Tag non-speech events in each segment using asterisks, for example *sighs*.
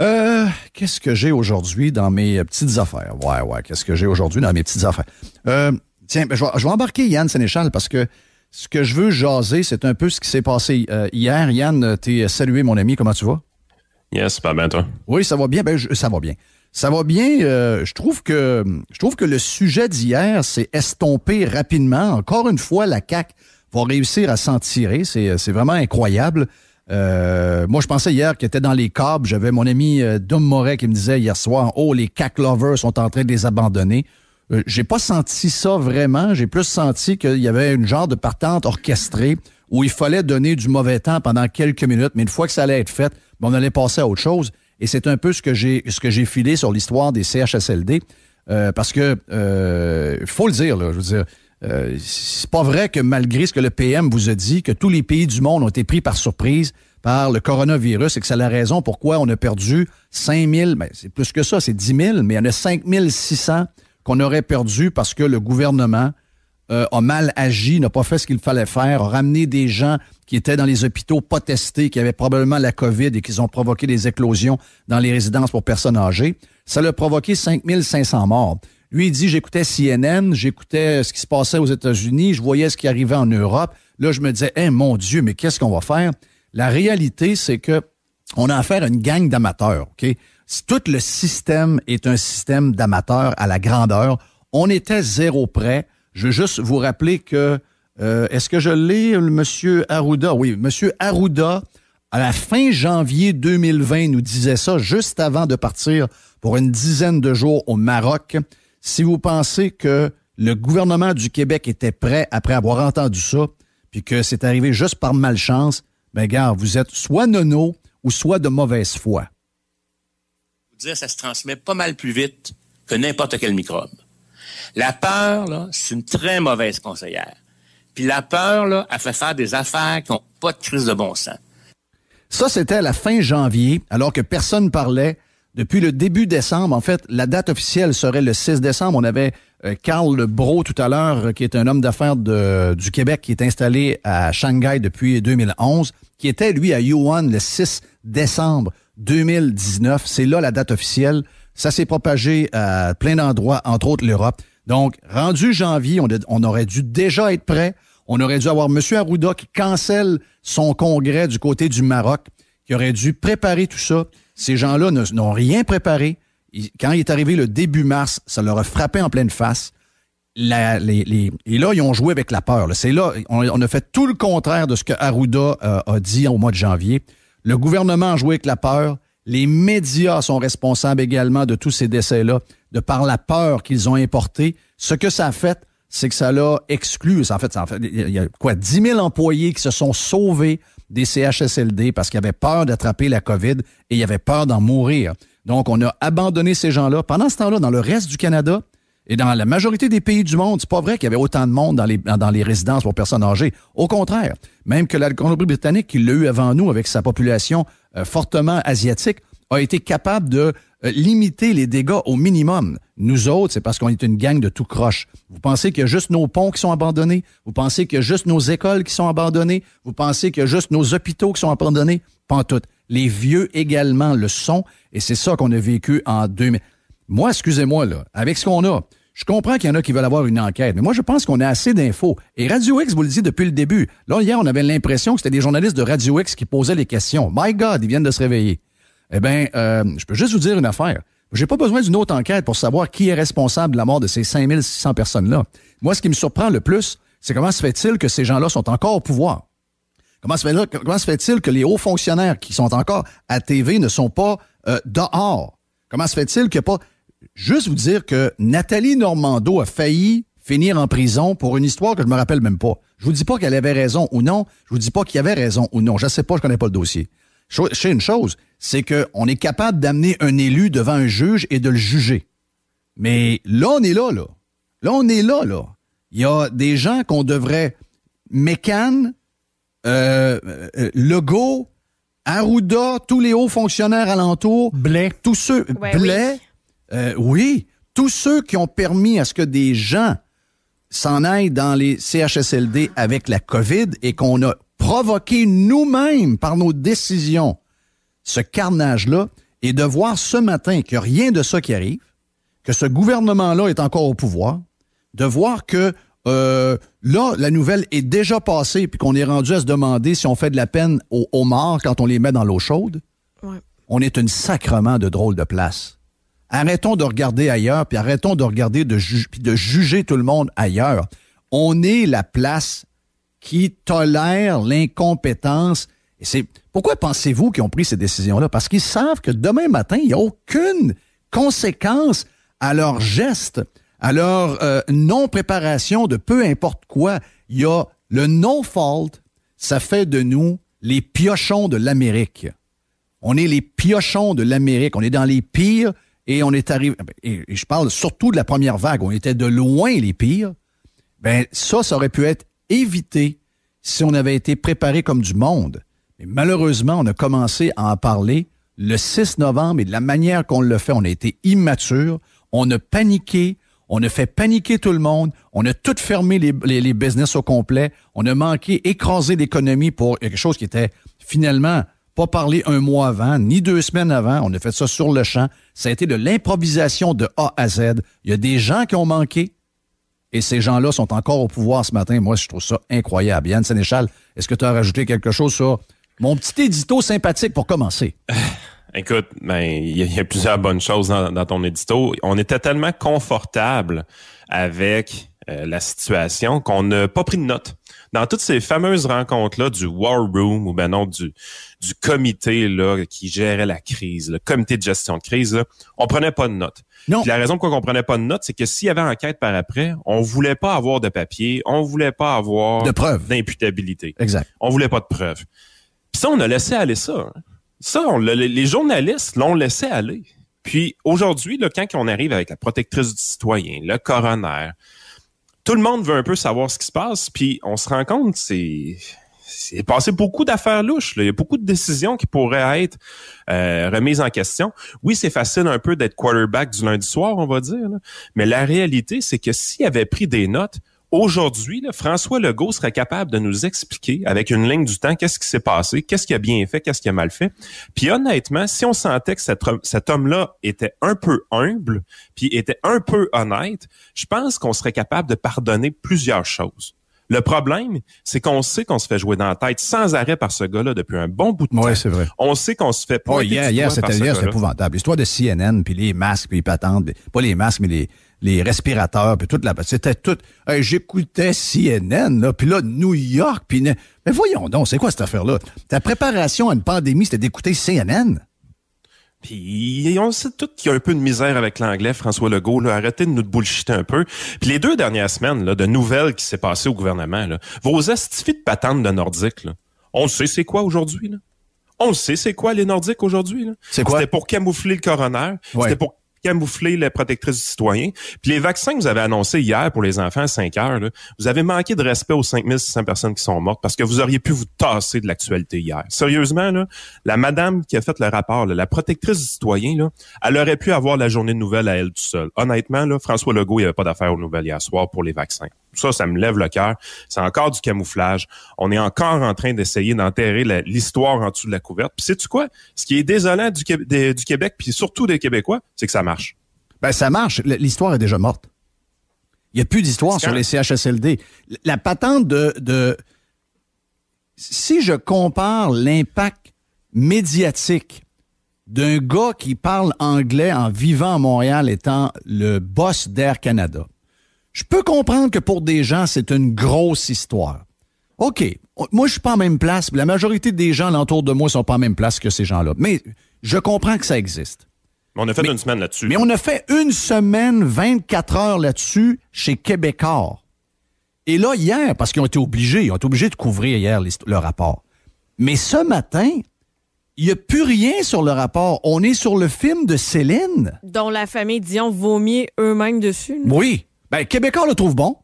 Euh, qu'est-ce que j'ai aujourd'hui dans mes euh, petites affaires? Ouais, ouais, qu'est-ce que j'ai aujourd'hui dans mes petites affaires? Euh, tiens, ben, je, vais, embarquer Yann Sénéchal parce que ce que je veux jaser, c'est un peu ce qui s'est passé euh, hier. Yann, euh, t'es salué, mon ami, comment tu vas? Yes, pas bien, toi. Oui, ça va bien. Ben, ça va bien. Ça va bien. je trouve que je trouve que le sujet d'hier s'est estompé rapidement. Encore une fois, la CAC va réussir à s'en tirer. C'est, c'est vraiment incroyable. Euh, moi, je pensais hier qu'il était dans les câbles. J'avais mon ami euh, Moret qui me disait hier soir, oh, les CAC lovers sont en train de les abandonner. Euh, j'ai pas senti ça vraiment. J'ai plus senti qu'il y avait une genre de partante orchestrée où il fallait donner du mauvais temps pendant quelques minutes, mais une fois que ça allait être fait, ben, on allait passer à autre chose. Et c'est un peu ce que j'ai filé sur l'histoire des CHSLD. parce que faut le dire, je veux dire, euh, c'est pas vrai que malgré ce que le PM vous a dit, que tous les pays du monde ont été pris par surprise par le coronavirus et que c'est la raison pourquoi on a perdu 5 000, mais c'est plus que ça, c'est 10 000, mais il y en a 5 600 qu'on aurait perdu parce que le gouvernement euh, a mal agi, n'a pas fait ce qu'il fallait faire, a ramené des gens qui étaient dans les hôpitaux pas testés, qui avaient probablement la COVID et qui ont provoqué des éclosions dans les résidences pour personnes âgées. Ça a provoqué 5 500 morts. Lui, il dit, j'écoutais CNN, j'écoutais ce qui se passait aux États-Unis, je voyais ce qui arrivait en Europe. Là, je me disais, Hé, hein, mon Dieu, mais qu'est-ce qu'on va faire? La réalité, c'est que on a affaire à une gang d'amateurs, OK? Tout le système est un système d'amateurs à la grandeur. On était zéro près. Je veux juste vous rappeler que, euh, est-ce que je l'ai, monsieur Arruda? Oui, monsieur Arruda, à la fin janvier 2020, nous disait ça, juste avant de partir pour une dizaine de jours au Maroc si vous pensez que le gouvernement du Québec était prêt après avoir entendu ça, puis que c'est arrivé juste par malchance, ben gars, vous êtes soit nono ou soit de mauvaise foi. Vous dire, ça se transmet pas mal plus vite que n'importe quel microbe. La peur, là, c'est une très mauvaise conseillère. Puis la peur, là, a fait faire des affaires qui n'ont pas de crise de bon sens. Ça, c'était à la fin janvier, alors que personne parlait depuis le début décembre. En fait, la date officielle serait le 6 décembre. On avait Carl euh, Le Bro tout à l'heure, euh, qui est un homme d'affaires du Québec qui est installé à Shanghai depuis 2011, qui était, lui, à Yuan le 6 décembre 2019. C'est là la date officielle. Ça s'est propagé à plein d'endroits, entre autres l'Europe. Donc, rendu janvier, on, on aurait dû déjà être prêt. On aurait dû avoir M. Arruda qui cancelle son congrès du côté du Maroc qui aurait dû préparer tout ça. Ces gens-là n'ont rien préparé. Quand il est arrivé le début mars, ça leur a frappé en pleine face. et là, ils ont joué avec la peur. C'est là, on, a fait tout le contraire de ce que Arruda euh, a dit au mois de janvier. Le gouvernement a joué avec la peur. Les médias sont responsables également de tous ces décès-là, de par la peur qu'ils ont importée. Ce que ça a fait, c'est que ça l'a exclu. en fait, ça fait, il y a quoi, 10 000 employés qui se sont sauvés des CHSLD parce qu'ils avaient peur d'attraper la COVID et ils avaient peur d'en mourir. Donc, on a abandonné ces gens-là. Pendant ce temps-là, dans le reste du Canada et dans la majorité des pays du monde, c'est pas vrai qu'il y avait autant de monde dans les, dans les résidences pour personnes âgées. Au contraire, même que la grande britannique qui l'a eu avant nous avec sa population euh, fortement asiatique, a été capable de euh, limiter les dégâts au minimum. Nous autres, c'est parce qu'on est une gang de tout croche. Vous pensez qu'il y a juste nos ponts qui sont abandonnés? Vous pensez qu'il y a juste nos écoles qui sont abandonnées? Vous pensez qu'il y a juste nos hôpitaux qui sont abandonnés? Pas toutes Les vieux également le sont, et c'est ça qu'on a vécu en 2000. Moi, excusez-moi, là, avec ce qu'on a, je comprends qu'il y en a qui veulent avoir une enquête, mais moi, je pense qu'on a assez d'infos. Et Radio X vous le dit depuis le début. Là, hier, on avait l'impression que c'était des journalistes de Radio X qui posaient les questions. My God, ils viennent de se réveiller. Eh bien, euh, je peux juste vous dire une affaire. J'ai pas besoin d'une autre enquête pour savoir qui est responsable de la mort de ces 5600 personnes-là. Moi, ce qui me surprend le plus, c'est comment se fait-il que ces gens-là sont encore au pouvoir? Comment se fait-il que les hauts fonctionnaires qui sont encore à TV ne sont pas euh, dehors? Comment se fait-il que pas... Juste vous dire que Nathalie Normando a failli finir en prison pour une histoire que je me rappelle même pas. Je vous dis pas qu'elle avait raison ou non. Je vous dis pas qu'il y avait raison ou non. Je sais pas, je connais pas le dossier. Je sais une chose, c'est qu'on est capable d'amener un élu devant un juge et de le juger. Mais là, on est là, là. Là, on est là, là. Il y a des gens qu'on devrait mécan, euh, euh, Legault, Arruda, tous les hauts fonctionnaires alentours. Blais. Tous ceux. Oui. Euh, oui. Tous ceux qui ont permis à ce que des gens s'en aillent dans les CHSLD avec la COVID et qu'on a provoquer nous-mêmes par nos décisions ce carnage-là et de voir ce matin que rien de ça qui arrive, que ce gouvernement-là est encore au pouvoir, de voir que euh, là, la nouvelle est déjà passée puis qu'on est rendu à se demander si on fait de la peine aux, morts quand on les met dans l'eau chaude. On est un sacrement de drôle de place. Arrêtons de regarder ailleurs puis arrêtons de regarder de juger tout le monde ailleurs. On est la place qui tolèrent l'incompétence. Et c'est pourquoi pensez-vous qu'ils ont pris ces décisions-là Parce qu'ils savent que demain matin, il n'y a aucune conséquence à leurs gestes, à leur euh, non-préparation de peu importe quoi. Il y a le no-fault, ça fait de nous les piochons de l'Amérique. On est les piochons de l'Amérique. On est dans les pires et on est arrivé. Et, je parle surtout de la première vague. On était de loin les pires. Ben ça, ça aurait pu être évité si on avait été préparé comme du monde. Mais malheureusement, on a commencé à en parler le 6 novembre et de la manière qu'on le fait, on a été immature, on a paniqué, on a fait paniquer tout le monde, on a tout fermé les, les business au complet, on a manqué, écrasé l'économie pour quelque chose qui était finalement pas parlé un mois avant, ni deux semaines avant. On a fait ça sur le champ. Ça a été de l'improvisation de A à Z. Il y a des gens qui ont manqué. Et ces gens-là sont encore au pouvoir ce matin. Moi, je trouve ça incroyable. Yann Sénéchal, est-ce que tu as rajouté quelque chose sur mon petit édito sympathique pour commencer? *sighs* Écoute, ben, il ben, y, y, a plusieurs bonnes choses dans, ton édito. On était tellement confortable avec euh, la situation qu'on n'a pas pris de note dans toutes ces fameuses rencontres-là du War Room, ou ben non, du, du comité là, qui gérait la crise, le comité de gestion de crise, on prenait pas de notes. Non. la raison pour pourquoi on prenait pas de notes, c'est que s'il y avait enquête par après, on voulait pas avoir de papier, on voulait pas avoir de preuves d'imputabilité. Exact. On voulait pas de preuves. Puis ça, on a laissé aller ça. Hein. Ça, les journalistes l'ont laissé aller. Puis aujourd'hui, quand on arrive avec la protectrice du citoyen, le coroner, tout le monde veut un peu savoir ce qui se passe, puis on se rend compte, c'est c'est passé beaucoup d'affaires louches. Il y a beaucoup de décisions qui pourraient être euh, remises en question. Oui, c'est facile un peu d'être quarterback du lundi soir, on va dire, mais la réalité, c'est que s'il avait pris des notes, Aujourd'hui, François Legault serait capable de nous expliquer avec une ligne du temps qu'est-ce qui s'est passé, qu'est-ce qui a bien fait, qu'est-ce qui a mal fait. Puis honnêtement, si on sentait que cet, homme-là était un peu humble, puis était un peu honnête, je pense qu'on serait capable de pardonner plusieurs choses. Le problème, c'est qu'on sait qu'on se fait jouer dans la tête sans arrêt par ce gars-là depuis un bon bout de temps. Oui, c'est vrai. On sait qu'on se fait pas. Oh, hier, hier c'était épouvantable. L'histoire de CNN, puis les masques, puis pas les masques, mais les, les respirateurs, puis toute la... C'était tout... J'écoutais CNN, puis là, New York, puis... Mais voyons donc, c'est quoi cette affaire-là? Ta préparation à une pandémie, c'était d'écouter CNN? Puis on sait tout qu'il y a un peu de misère avec l'anglais, François Legault. Arrêtez de nous bullshiter un peu. Puis les deux dernières semaines là, de nouvelles qui s'est passées au gouvernement, vos astifies de patente de Nordique, on sait c'est quoi aujourd'hui. Là. On sait c'est quoi les Nordiques aujourd'hui. C'est quoi? C'était pour camoufler le coroner. C'était pour camoufler la protectrice du citoyen. Puis les vaccins que vous avez annoncés hier pour les enfants à 5 heures, vous avez manqué de respect aux 5600 personnes qui sont mortes parce que vous auriez pu vous tasser de l'actualité hier. Sérieusement, la madame qui a fait le rapport, la protectrice du citoyen, elle aurait pu avoir la journée de nouvelles à elle tout seul. Honnêtement, là, François Legault, il n'y avait pas d'affaires aux nouvelles hier soir pour les vaccins. Ça, ça me lève le cœur. C'est encore du camouflage. On est encore en train d'essayer d'enterrer l'histoire en dessous de la couverte. Puis sais-tu quoi? Ce qui est désolant du, du Québec, puis surtout des Québécois, c'est que ça marche ben, ça marche. L'histoire est déjà morte. Il n'y a plus d'histoire sur les CHSLD. La patente de, Si je compare l'impact médiatique d'un gars qui parle anglais en vivant à Montréal étant le boss d'Air Canada, je peux comprendre que pour des gens, c'est une grosse histoire. OK, moi, je suis pas en même place. La majorité des gens autour de moi sont pas en même place que ces gens-là. Mais je comprends que ça existe. Mais on a fait une semaine là-dessus. Mais on a fait une semaine, 24 heures là-dessus chez Québécois. Et là, hier, parce qu'ils ont été obligés, ils ont été obligés de couvrir hier le rapport. Mais ce matin, il n'y a plus rien sur le rapport. On est sur le film de Céline. Dont la famille Dion vomit eux-mêmes dessus. Oui. Ben, Québécois le trouve bon,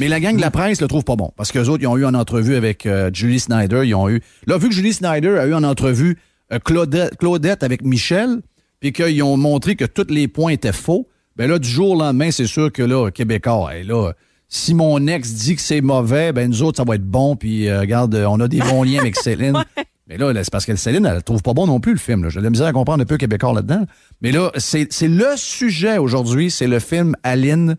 mais la gang de la presse le trouve pas bon. Parce qu'eux autres, ils ont eu une entrevue avec euh, Julie Snyder. Ils ont eu. Là, vu que Julie Snyder a eu une entrevue euh, Claudette avec Michel, puis qu'ils ont montré que tous les points étaient faux, ben là, du jour au lendemain, c'est sûr que là, Québécois, là, si mon ex dit que c'est mauvais, ben nous autres, ça va être bon, puis euh, regarde, euh, on a des bons liens avec *laughs* Céline. Mais là, c'est parce que Céline, elle ne trouve pas bon non plus le film. J'ai de la misère à comprendre un peu Québécois là-dedans. Mais là, c'est le sujet aujourd'hui, c'est le film Aline,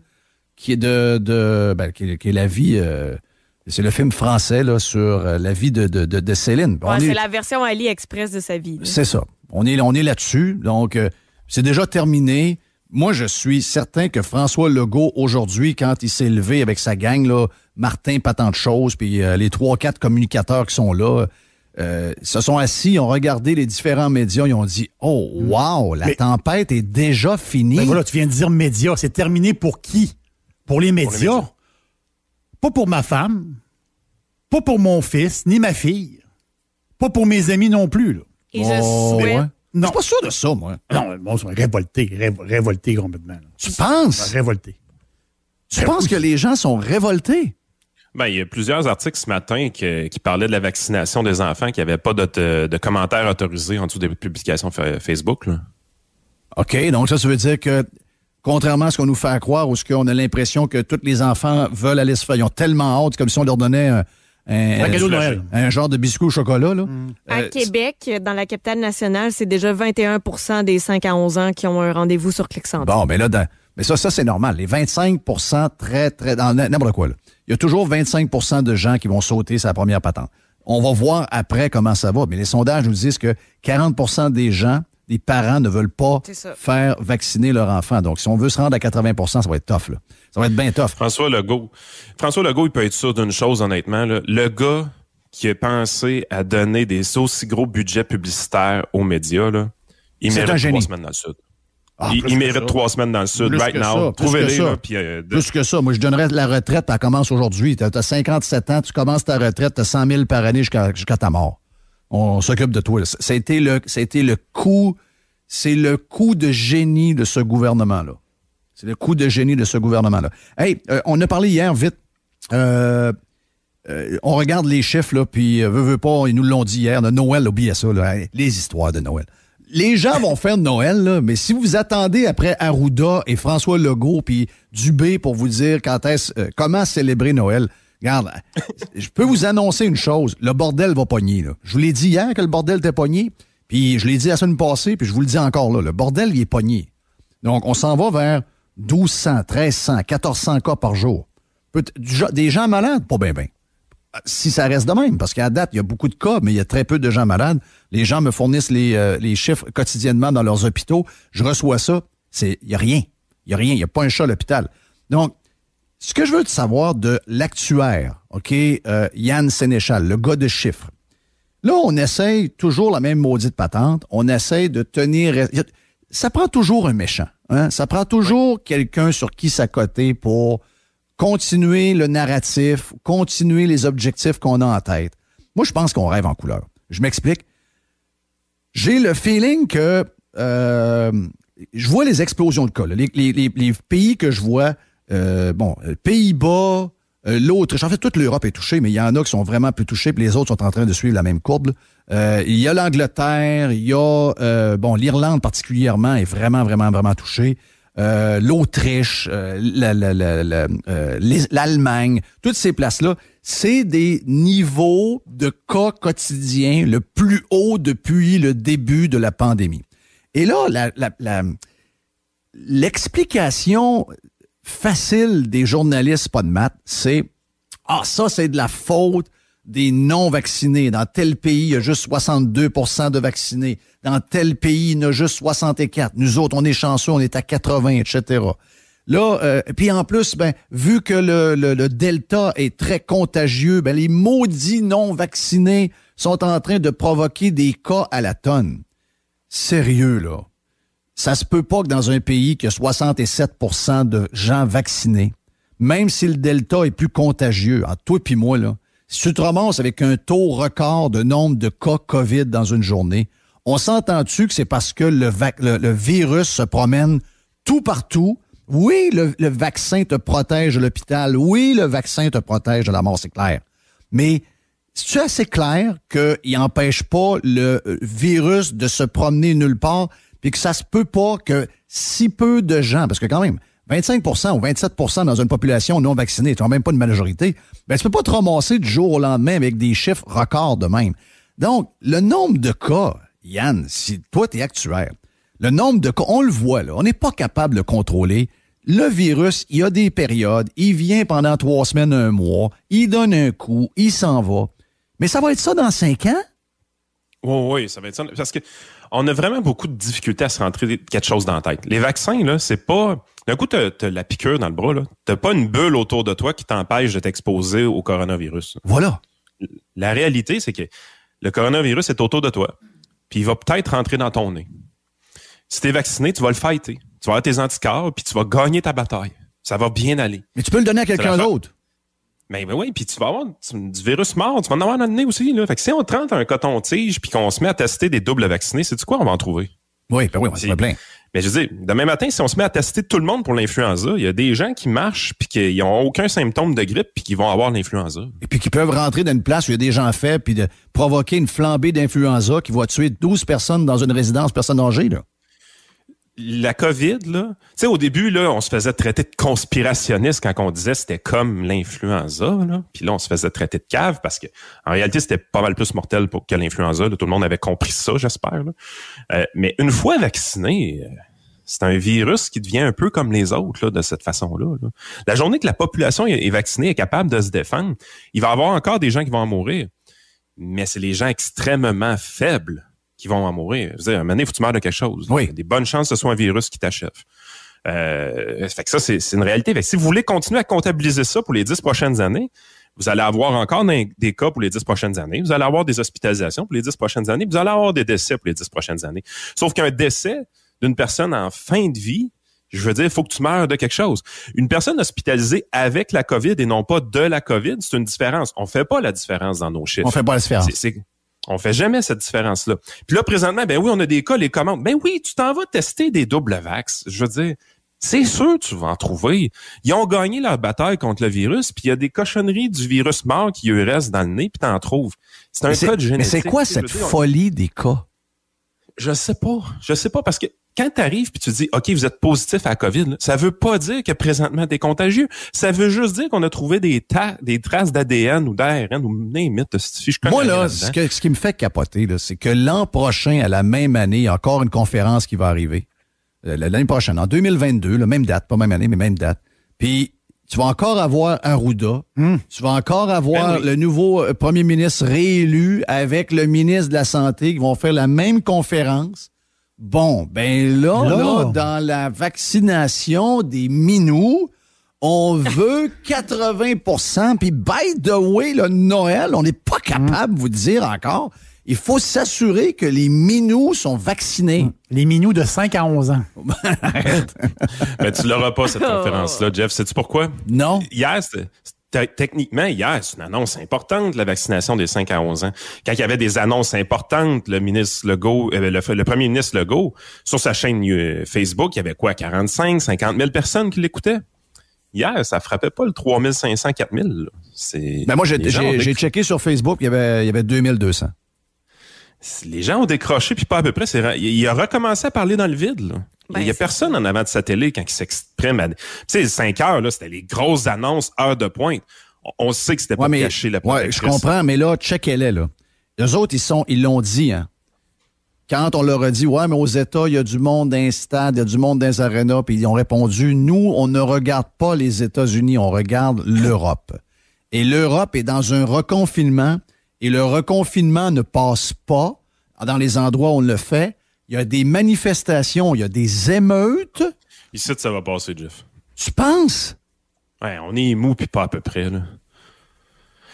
qui est de, de ben, qui, est, la vie. Euh, c'est le film français là, sur la vie de, Céline. c'est la version Ali Express de sa vie. C'est ça. On est, on est là-dessus. Donc, euh, c'est déjà terminé. Moi, je suis certain que François Legault, aujourd'hui, quand il s'est levé avec sa gang, là, Martin, tant de choses, puis euh, les trois, quatre communicateurs qui sont là, euh, se sont assis, ont regardé les différents médias, ils ont dit Oh, hmm. wow, la tempête est déjà finie. Ben voilà, tu viens de dire médias. C'est terminé pour qui Pour les médias. Pour Pas pour ma femme, pas pour mon fils, ni ma fille, pas pour mes amis non plus. Et je Non. suis pas sûr de ça, moi. Non, je suis révolté, révolté complètement. Tu penses? Révolté. Tu penses que les gens sont révoltés? Ben, il y a plusieurs articles ce matin qui, parlaient de la vaccination des enfants, qui n'avaient avait pas de, commentaires autorisés en dessous des publications Facebook. OK, donc ça, ça veut dire que, contrairement à ce qu'on nous fait croire, ou ce qu'on a l'impression que tous les enfants veulent aller se faire, ils ont tellement haute comme si on leur donnait un, un, genre de biscuit au chocolat. Là. Mm. À euh, Québec, dans la capitale nationale, c'est déjà 21 des 5 à 11 ans qui ont un rendez-vous sur Clic Bon, mais là, mais ça, ça c'est normal. Les 25 très, très... Dans n'importe quoi, Il y a toujours 25 de gens qui vont sauter sa première patente. On va voir après comment ça va, mais les sondages nous disent que 40 des gens les parents ne veulent pas faire vacciner leur enfant. Donc, si on veut se rendre à 80 ça va être tough. Ça va être bien tough. François Legault, François Legault, il peut être sûr d'une chose, honnêtement. Le gars qui a pensé à donner des aussi gros budgets publicitaires aux médias, il mérite trois semaines dans le Sud. Ah, il, mérite trois semaines dans le Sud, right now. Trouvez-les. Plus que ça. Moi, je donnerais la retraite, elle commence aujourd'hui. Tu as, 57 ans, tu commences ta retraite, tu as 100 000 par année jusqu'à ta mort on s'occupe de toi. C'était le, été le coup, c'est le coup de génie de ce gouvernement-là. C'est le coup de génie de ce gouvernement-là. Hey, euh, on a parlé hier vite. Euh, euh, on regarde les chiffres, là, puis veut, veut pas, ils nous l'ont dit hier, de Noël, oubliez ça, les histoires de Noël. Les gens vont faire Noël, mais si vous attendez après Arruda et François Legault, puis Dubé pour vous dire quand est comment célébrer Noël, Regarde, je peux vous annoncer une chose. Le bordel va pogner. Je vous l'ai dit hier que le bordel était pogné, puis je l'ai dit la semaine passée, puis je vous le dis encore là. Le bordel, il est pogné. Donc, on s'en va vers 1200, 1300, 1400 cas par jour. Des gens malades, pas bien, bien. Si ça reste de même, parce qu'à date, il y a beaucoup de cas, mais il y a très peu de gens malades. Les gens me fournissent les, euh, les chiffres quotidiennement dans leurs hôpitaux. Je reçois ça. Il n'y a rien. Il n'y a rien. Il n'y a pas un chat à l'hôpital. Donc, ce que je veux te savoir de l'actuaire, OK, euh, Yann Sénéchal, le gars de chiffres. Là, on essaye toujours la même maudite patente. On essaye de tenir. Ça prend toujours un méchant. Hein? Ça prend toujours quelqu'un sur qui s'accoter pour continuer le narratif, continuer les objectifs qu'on a en tête. Moi, je pense qu'on rêve en couleur. Je m'explique. J'ai le feeling que euh, je vois les explosions de cas. les pays que je vois, euh, bon, euh, Pays-Bas, euh, l'Autriche. En fait, toute l'Europe est touchée, mais il y en a qui sont vraiment plus touchés, puis les autres sont en train de suivre la même courbe. il y a l'Angleterre, il y a bon l'Irlande particulièrement est vraiment vraiment vraiment touchée. L'Autriche, l'Allemagne, toutes ces places-là, c'est des niveaux de cas quotidiens le plus haut depuis le début de la pandémie. Et là, l'explication facile des journalistes pas de maths, c'est Ah, ça, c'est de la faute des non-vaccinés. Dans tel pays, il y a juste 62 de vaccinés. Dans tel pays, il y en a juste 64. Nous autres, on est chanceux, on est à 80, etc. Là, euh, puis en plus, ben, vu que le, delta est très contagieux, ben, les maudits non-vaccinés sont en train de provoquer des cas à la tonne. Sérieux, là. Ça se peut pas que dans un pays a 67 de gens vaccinés, même si le Delta est plus contagieux, à toi puis moi, là, si tu te remontes avec un taux record de nombre de cas COVID dans une journée, on s'entend-tu que c'est parce que le, virus se promène tout partout? Oui, le, vaccin te protège de l'hôpital. Oui, le vaccin te protège de la mort, c'est clair. Mais c'est assez clair qu'il n'empêche pas le euh, virus de se promener nulle part puis que ça se peut pas que si peu de gens, parce que quand même, 25 ou 27 dans une population non vaccinée, tu n'as même pas une majorité, ben, tu peux pas te ramasser du jour au lendemain avec des chiffres records de même. Donc, le nombre de cas, Yann, si toi tu es le nombre de cas, on le voit là, on n'est pas capable de contrôler. Le virus, il y a des périodes, il vient pendant trois semaines, un mois, il donne un coup, il s'en va. Mais ça va être ça dans cinq ans? Oui, oui, ça va être ça. Parce que on a vraiment beaucoup de difficultés à se rentrer quelque chose dans la tête. Les vaccins, là, c'est pas... D'un coup, t'as la piqûre dans le bras, là. T'as pas une bulle autour de toi qui t'empêche de t'exposer au coronavirus. Voilà. La réalité, c'est que le coronavirus est autour de toi, puis il va peut-être rentrer dans ton nez. Si t'es vacciné, tu vas le fighter. Tu vas avoir tes anticorps, puis tu vas gagner ta bataille. Ça va bien aller. Mais tu peux le donner à quelqu'un d'autre. Mais ben, ben oui, puis tu vas avoir du, virus mort, tu vas en avoir un aussi. Là. Fait que si on te rentre un coton-tige puis qu'on se met à tester des doubles vaccinés, c'est tu quoi on va en trouver? Oui, ben oui, on va plein. Mais je dis, demain matin, si on se met à tester tout le monde pour l'influenza, il y a des gens qui marchent puis qui n'ont aucun symptôme de grippe puis qui vont avoir l'influenza. Et puis qui peuvent rentrer dans une place où il y a des gens faits puis de provoquer une flambée d'influenza qui va tuer 12 personnes dans une résidence, personnes âgées, là la COVID, là, tu sais, au début, là, on se faisait traiter de conspirationniste quand on disait c'était comme l'influenza, Puis là, on se faisait traiter de cave parce que, en réalité, c'était pas mal plus mortel pour que l'influenza. Tout le monde avait compris ça, j'espère. Euh, mais une fois vacciné, euh, c'est un virus qui devient un peu comme les autres, de cette façon-là. La journée que la population est vaccinée, est capable de se défendre, il va y avoir encore des gens qui vont mourir. Mais c'est les gens extrêmement faibles qui vont en mourir. Je veux dire, un faut que tu meurs de quelque chose. Oui. Des bonnes chances que ce soit un virus qui t'achève. Euh, fait ça, c'est une réalité. si vous voulez continuer à comptabiliser ça pour les dix prochaines années, vous allez avoir encore des cas pour les dix prochaines années. Vous allez avoir des hospitalisations pour les dix prochaines années. Vous allez avoir des décès pour les dix prochaines années. Sauf qu'un décès d'une personne en fin de vie, je veux dire, il faut que tu meurs de quelque chose. Une personne hospitalisée avec la COVID et non pas de la COVID, c'est une différence. On fait pas la différence dans nos chiffres. On fait pas la différence. On fait jamais cette différence-là. Puis là, présentement, ben oui, on a des cas, les commandes. Ben oui, tu t'en vas tester des doubles vax. Je veux dire, c'est sûr, tu vas en trouver. Ils ont gagné leur bataille contre le virus, puis il y a des cochonneries du virus mort qui eux restent dans le nez, puis t'en trouves. C'est un de génétique. Mais c'est quoi cette folie des cas? Je sais pas. Je sais pas parce que quand tu arrives puis tu dis OK, vous êtes positif à la COVID, ça ça veut pas dire que présentement tu es contagieux. Ça veut juste dire qu'on a trouvé des, des traces d'ADN ou d'ARN ou même Moi, là, ce, qui me fait capoter, c'est que l'an prochain, à la même année, encore une conférence qui va arriver. Euh, l'année prochaine, en 2022, la même date, pas même année, mais même date. Puis tu vas encore avoir Arruda. Hmm. Tu vas encore ben avoir le nouveau euh, premier ministre réélu avec le ministre de la Santé qui vont faire la même conférence. Bon, ben là, là, dans la vaccination des minous, on *laughs* veut 80 Puis, by the way, le Noël, on n'est pas capable de vous dire encore. Il faut s'assurer que les minous sont vaccinés. Mm. Les minous de 5 à 11 ans. *laughs* Mais tu l'auras pas, cette oh. conférence-là, Jeff. Sais-tu pourquoi? Non. Hier, c'était techniquement, hier, c'est une annonce importante, la vaccination des 5 à 11 ans. Quand il y avait des annonces importantes, le ministre Legault, euh, le, premier ministre Legault, sur sa chaîne euh, Facebook, il y avait quoi, 45, 50 000 personnes qui l'écoutaient? Hier, ça frappait pas le 3500, 4000. C'est. Ben moi, j'ai checké sur Facebook, il y avait, il y 2200. Les gens ont décroché, puis pas à peu près. Il, il a recommencé à parler dans le vide. Là. Ben, il n'y a personne en avant de sa télé quand il s'exprime. À... Tu sais, 5 heures, là, c'était les grosses annonces, heures de pointe. On sait que c'était pas caché, la ouais, Je comprends, mais là, check elle est, là. Les autres, ils sont, ils l'ont dit, hein. Quand on leur a dit, ouais, mais aux États, il y a du monde dans il y a du monde dans puis ils ont répondu, nous, on ne regarde pas les États-Unis, on regarde l'Europe. Et l'Europe est dans un reconfinement, et le reconfinement ne passe pas dans les endroits où on le fait il y a des manifestations, il y a des émeutes. Ici, ça va passer, Jeff. Tu penses? Ouais, on est mou puis pas à peu près, là.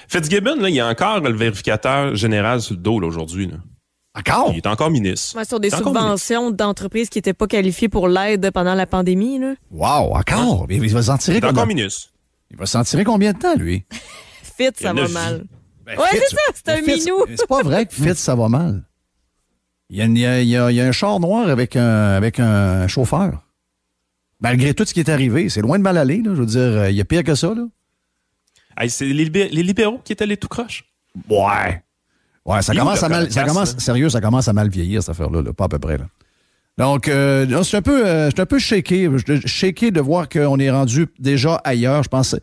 Fitzgibbon, là, il y a encore le vérificateur général sur le dos aujourd'hui. Encore? Il est encore ministre. sur des subventions d'entreprises qui n'étaient pas qualifiées pour l'aide pendant la pandémie. Là. Wow, encore? Il va s'en tirer combien? encore ministre. Il va s'en tirer combien de temps, lui? Ben, Fitz, ça va mal. Oui, ouais, c'est ça, c'est un minou. c'est pas vrai que Fitz, ça va mal. Il y, a, un char noir avec un, chauffeur. Malgré tout ce qui est arrivé, c'est loin de mal aller. je veux dire, euh, il y a pire que ça. c'est les, libéraux, qui étaient allés tout croches Ouais. Ouais, ça commence à mal. sérieux, ça commence à mal vieillir, cette affaire-là, pas à peu près. Là. Donc, je euh, suis un peu, euh, un peu shaké, de voir qu'on est rendu déjà ailleurs. Je pense.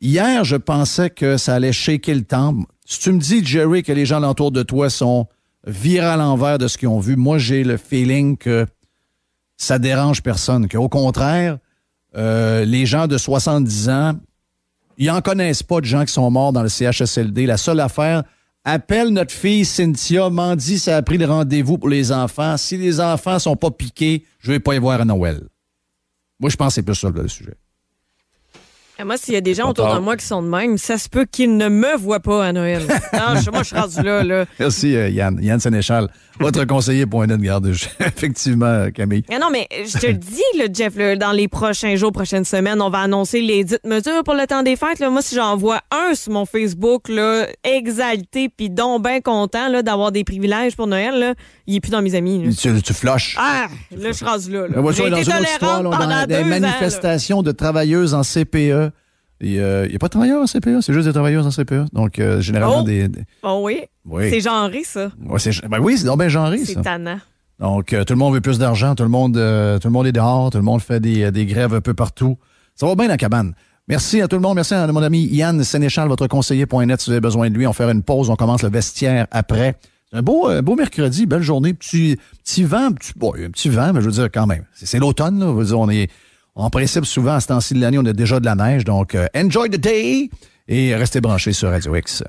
Hier, je pensais que ça allait shaker le temps. Si tu me dis, Jerry, que les gens autour de toi sont vire à l'envers de ce qu'ils ont vu. Moi, j'ai le feeling que ça dérange personne, qu'au contraire, euh, les gens de 70 ans, ils n'en connaissent pas de gens qui sont morts dans le CHSLD. La seule affaire, appelle notre fille Cynthia, dit, ça a pris le rendez-vous pour les enfants. Si les enfants sont pas piqués, je vais pas y voir à Noël. Moi, je pense que c'est plus ça le sujet. Ah, moi, s'il y a des gens autour de moi qui sont de même, ça se peut qu'ils ne me voient pas à Noël. *laughs* non, moi, je suis rendu là, là. Merci, euh, Yann. Yann Sénéchal, votre conseiller pour un de garde. *laughs* Effectivement, euh, Camille. non, mais euh, je te le dis, Jeff, dans les prochains jours, prochaines semaines, on va annoncer les dites mesures pour le temps des fêtes. Moi, si j'en vois un sur mon Facebook, là, exalté, puis donc bien content d'avoir des privilèges pour Noël, là, il n'est plus dans mes amis. Tu, floches. Ah, là, je suis là. Moi, dans une des manifestations de travailleuses en CPE il n'y euh, a pas de travailleurs en CPA, e? c'est juste des travailleurs en CPA. E. Donc, euh, généralement, oh! des, des, oh oui. C'est genré, ça. ben oui, c'est bien genré, ça. C'est tannant. Donc, euh, tout le monde veut plus d'argent, tout, le monde, tout le monde est dehors, tout le monde fait des, grèves un peu partout. Ça va bien la cabane. Merci à tout le monde. Merci à mon ami Yann Sénéchal, votre conseiller.net, si vous avez besoin de lui. On fait une pause, on commence le vestiaire après. un beau, beau mercredi, belle journée, petit, petit vent, petit, bon, un petit vent, mais je veux dire quand même. C'est l'automne, on est en principe, souvent, à ce temps-ci de l'année, on a déjà de la neige. Donc, euh, enjoy the day et restez branchés sur Radio X.